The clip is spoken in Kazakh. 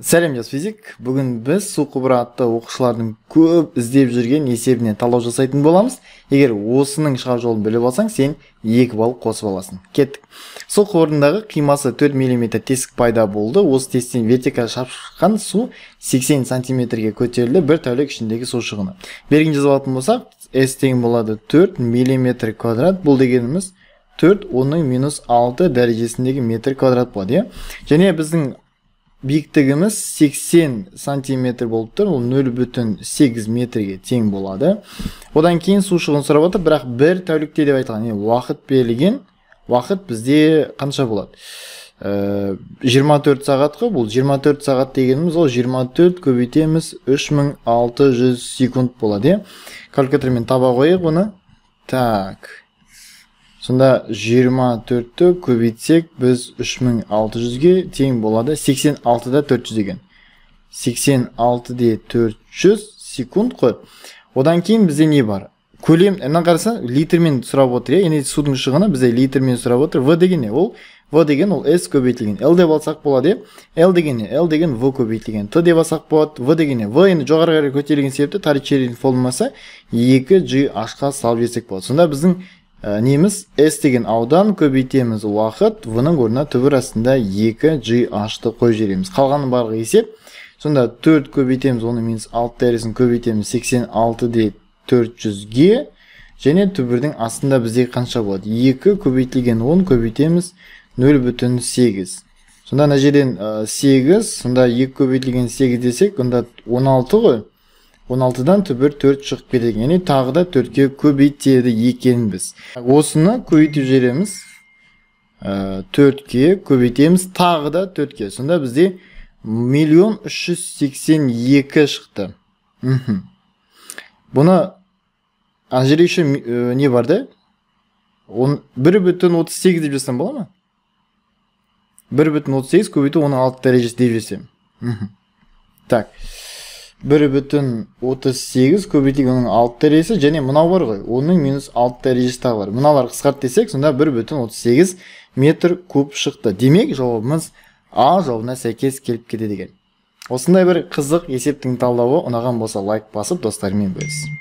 сәлем жас физик бүгін біз су құбыры атты оқушылардың көп іздеп жүрген есебіне талдау жасайтын боламыз егер осының шығар жолын біліп алсаң сен екі балл қосып аласың кеттік су құбырындағы қимасы 4 мм тесік пайда болды осы тесіктен вертикаль шапшыққан су 80 сантиметрге көтерілді бір тәулік ішіндегі су шығыны берген жазып алатын болсақ с тең болады 4 мм квадрат бұл дегеніміз 4 оның минус 6 дәрежесіндегі метр квадрат болады иә және біздің биіктігіміз 80 сантиметр болып тұр ол нөл бүтін сегіз метрге тең болады одан кейін су шығын сұрап отыр бірақ бір тәулікте деп айтылған яғни уақыт берілген уақыт бізде қанша болады ә, 24 сағат қой бұл 24 сағат дегеніміз ол 24 көбейтеміз 3600 секунд болады иә калькулятормен таба қояйық оны так сонда 24-ті көбейтсек біз 3600-ге тең болады 86-да 400 деген 86-де 400 секунд қой одан кейін бізде не бар көлем мына қараса литрмен сұрап отыр иә яғни судың шығыны бізде литрмен сұрап отыр в деген не ол в деген ол с көбейтілген л деп алсақ болады иә л деген не л деген в көбейтілген т деп алсақ болады в деген не в енді жоғары қарай көтерілген себепті екі g ашқа салып жіберсек болады сонда біздің ә, э, неміз s деген аудан көбейтеміз уақыт в ның орнына түбір астында 2 gh-ты қойып жібереміз қалғаны барлығы есеп сонда 4 көбейтеміз оны минус 6 дәресін көбейтеміз 86 де 400-ге және түбірдің астында бізде қанша болады 2 көбейтілген 10 көбейтеміз 0 бүтін 8 сонда мына жерден 8 э, сонда 2 көбейтілген 8 десек онда 16 ғой 16-дан түбір 4 шығып келеді яғни тағы да 4-ке көбейтеді екенбіз осыны көбейтіп жібереміз 4 ә, ке көбейтеміз тағы да 4 ке сонда бізде 1.382 үш жүз сексен шықты мхм бұны ана жерде ә, не бар да он бір деп жазсам бола ма бір бүтін отыз сегіз көбейту оның алты дәрежесі деп жіберсем так бір бүтін отыз сегіз көбейтілген оның алты дәрежесі және мынау бар ғой оның минус алты дәрежесі тағы бар мыналар қысқарт десек сонда бір бүтін отыз сегіз метр куб шықты демек жауабымыз а жауабына сәйкес келіп кетеді екен осындай бір қызық есептің талдауы ұнаған болса лайк басып достарымен бөліс